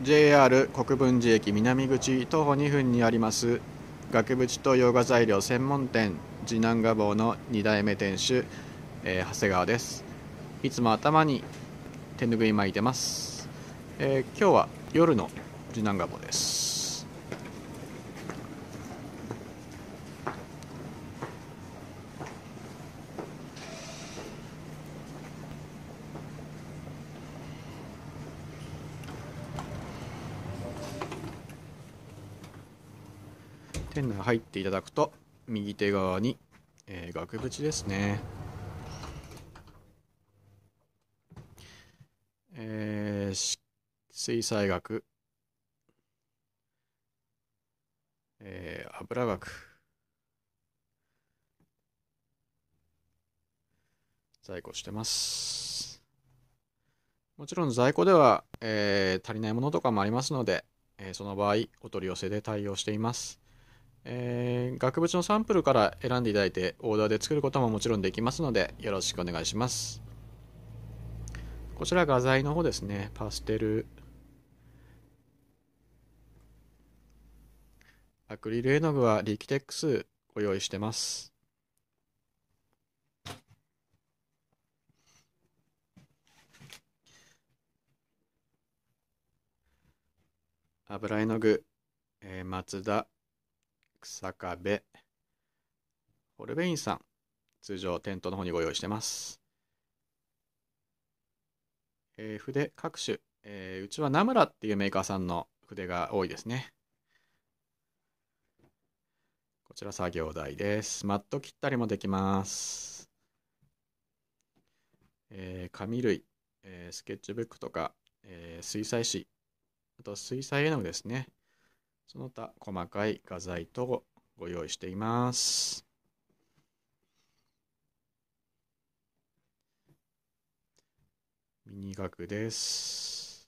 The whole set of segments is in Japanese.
JR 国分寺駅南口徒歩2分にあります額縁と洋画材料専門店次男画房の2代目店主、えー、長谷川ですいつも頭に手ぬぐい巻いてます、えー、今日は夜の次男画房です店内入っていただくと右手側に、えー、額縁ですねえー、水彩額、えー、油額在庫してますもちろん在庫では、えー、足りないものとかもありますので、えー、その場合お取り寄せで対応していますえー、額縁のサンプルから選んでいただいてオーダーで作ることももちろんできますのでよろしくお願いしますこちら画材の方ですねパステルアクリル絵の具はリキテックスご用意してます油絵の具、えー、松草壁、ホルベインさん、通常テントの方にご用意してます。えー、筆各種、えー、うちはナムラっていうメーカーさんの筆が多いですね。こちら作業台です。マット切ったりもできます。えー、紙類、えー、スケッチブックとか、えー、水彩紙、あと水彩絵の具ですね。その他細かい画材等ご用意しています。ミニ額です。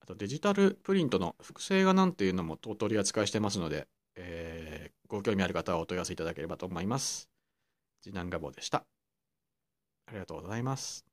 あとデジタルプリントの複製画なんていうのも取り扱いしてますので、えー、ご興味ある方はお問い合わせいただければと思います。次男画坊でした。ありがとうございます。